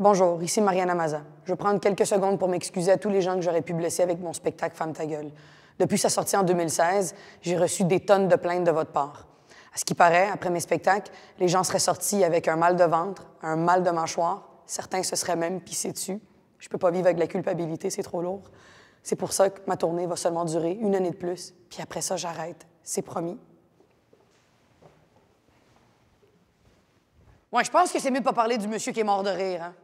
Bonjour, ici Marianne Maza. Je vais prendre quelques secondes pour m'excuser à tous les gens que j'aurais pu blesser avec mon spectacle Femme ta gueule. Depuis sa sortie en 2016, j'ai reçu des tonnes de plaintes de votre part. À ce qui paraît, après mes spectacles, les gens seraient sortis avec un mal de ventre, un mal de mâchoire, certains se seraient même pissés dessus. Je peux pas vivre avec la culpabilité, c'est trop lourd. C'est pour ça que ma tournée va seulement durer une année de plus, puis après ça, j'arrête. C'est promis. Ouais, je pense que c'est mieux de pas parler du monsieur qui est mort de rire, hein.